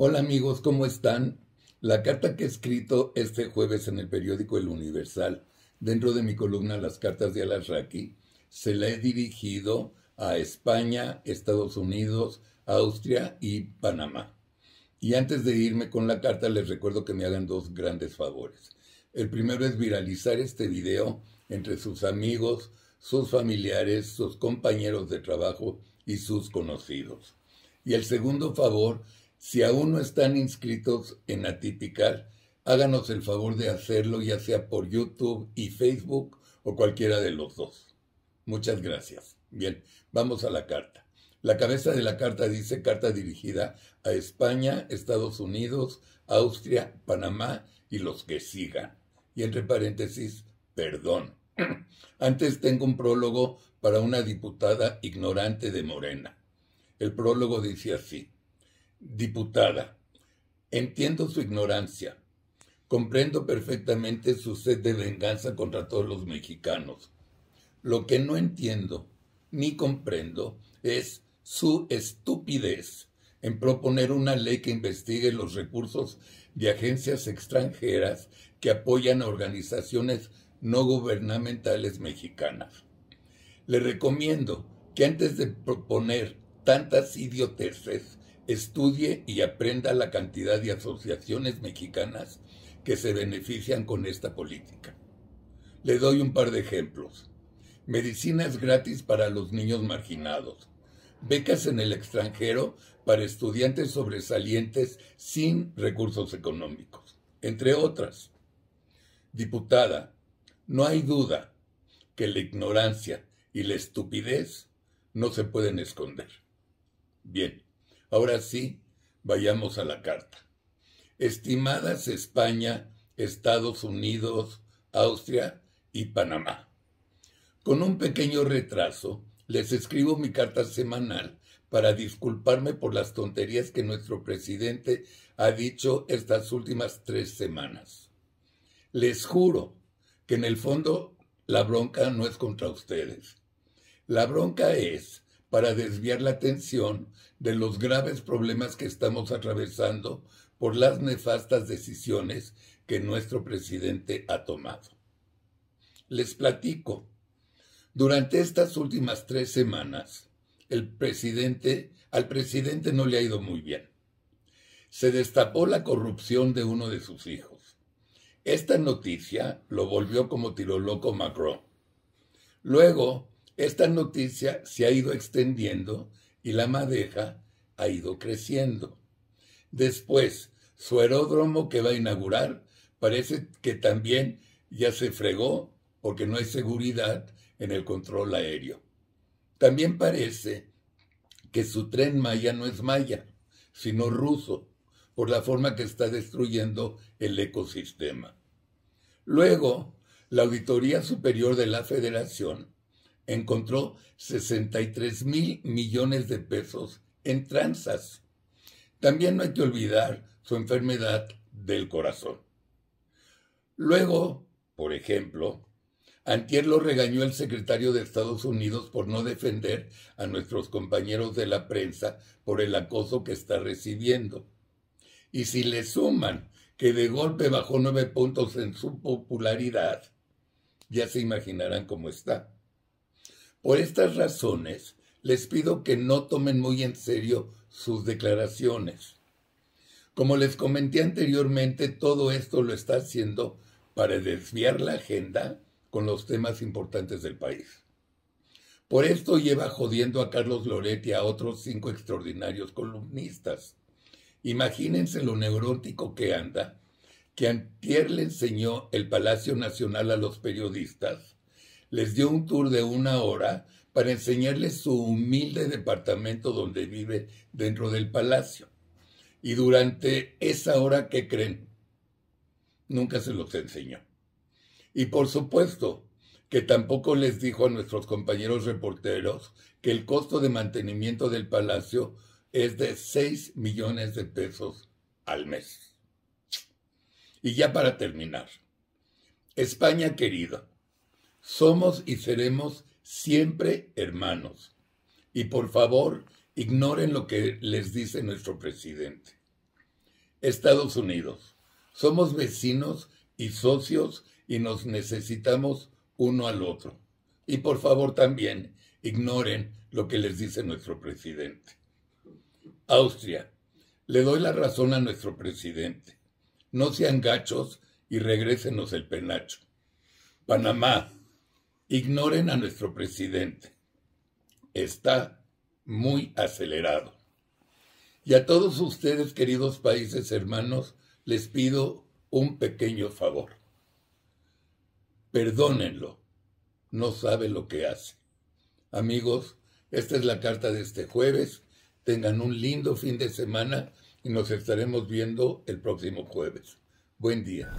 Hola amigos, ¿cómo están? La carta que he escrito este jueves en el periódico El Universal, dentro de mi columna Las cartas de Alasraki, se la he dirigido a España, Estados Unidos, Austria y Panamá. Y antes de irme con la carta, les recuerdo que me hagan dos grandes favores. El primero es viralizar este video entre sus amigos, sus familiares, sus compañeros de trabajo y sus conocidos. Y el segundo favor si aún no están inscritos en Atypical, háganos el favor de hacerlo ya sea por YouTube y Facebook o cualquiera de los dos. Muchas gracias. Bien, vamos a la carta. La cabeza de la carta dice carta dirigida a España, Estados Unidos, Austria, Panamá y los que sigan. Y entre paréntesis, perdón. Antes tengo un prólogo para una diputada ignorante de Morena. El prólogo dice así. Diputada, entiendo su ignorancia. Comprendo perfectamente su sed de venganza contra todos los mexicanos. Lo que no entiendo ni comprendo es su estupidez en proponer una ley que investigue los recursos de agencias extranjeras que apoyan a organizaciones no gubernamentales mexicanas. Le recomiendo que antes de proponer tantas idioteces, estudie y aprenda la cantidad de asociaciones mexicanas que se benefician con esta política. Le doy un par de ejemplos. Medicinas gratis para los niños marginados. Becas en el extranjero para estudiantes sobresalientes sin recursos económicos, entre otras. Diputada, no hay duda que la ignorancia y la estupidez no se pueden esconder. Bien. Ahora sí, vayamos a la carta. Estimadas España, Estados Unidos, Austria y Panamá. Con un pequeño retraso, les escribo mi carta semanal para disculparme por las tonterías que nuestro presidente ha dicho estas últimas tres semanas. Les juro que en el fondo la bronca no es contra ustedes. La bronca es para desviar la atención de los graves problemas que estamos atravesando por las nefastas decisiones que nuestro presidente ha tomado. Les platico. Durante estas últimas tres semanas, el presidente, al presidente no le ha ido muy bien. Se destapó la corrupción de uno de sus hijos. Esta noticia lo volvió como tiro loco Macron. Luego, esta noticia se ha ido extendiendo y la madeja ha ido creciendo. Después, su aeródromo que va a inaugurar parece que también ya se fregó porque no hay seguridad en el control aéreo. También parece que su tren Maya no es Maya, sino ruso, por la forma que está destruyendo el ecosistema. Luego, la Auditoría Superior de la Federación encontró 63 mil millones de pesos en tranzas. También no hay que olvidar su enfermedad del corazón. Luego, por ejemplo, Antier lo regañó el secretario de Estados Unidos por no defender a nuestros compañeros de la prensa por el acoso que está recibiendo. Y si le suman que de golpe bajó nueve puntos en su popularidad, ya se imaginarán cómo está. Por estas razones, les pido que no tomen muy en serio sus declaraciones. Como les comenté anteriormente, todo esto lo está haciendo para desviar la agenda con los temas importantes del país. Por esto lleva jodiendo a Carlos Loretti y a otros cinco extraordinarios columnistas. Imagínense lo neurótico que anda, que antier le enseñó el Palacio Nacional a los periodistas les dio un tour de una hora para enseñarles su humilde departamento donde vive dentro del palacio. Y durante esa hora, ¿qué creen? Nunca se los enseñó. Y por supuesto que tampoco les dijo a nuestros compañeros reporteros que el costo de mantenimiento del palacio es de 6 millones de pesos al mes. Y ya para terminar, España querida, somos y seremos siempre hermanos. Y por favor, ignoren lo que les dice nuestro presidente. Estados Unidos. Somos vecinos y socios y nos necesitamos uno al otro. Y por favor también ignoren lo que les dice nuestro presidente. Austria. Le doy la razón a nuestro presidente. No sean gachos y regrésenos el penacho. Panamá. Ignoren a nuestro presidente. Está muy acelerado. Y a todos ustedes, queridos países hermanos, les pido un pequeño favor. Perdónenlo. No sabe lo que hace. Amigos, esta es la carta de este jueves. Tengan un lindo fin de semana y nos estaremos viendo el próximo jueves. Buen día.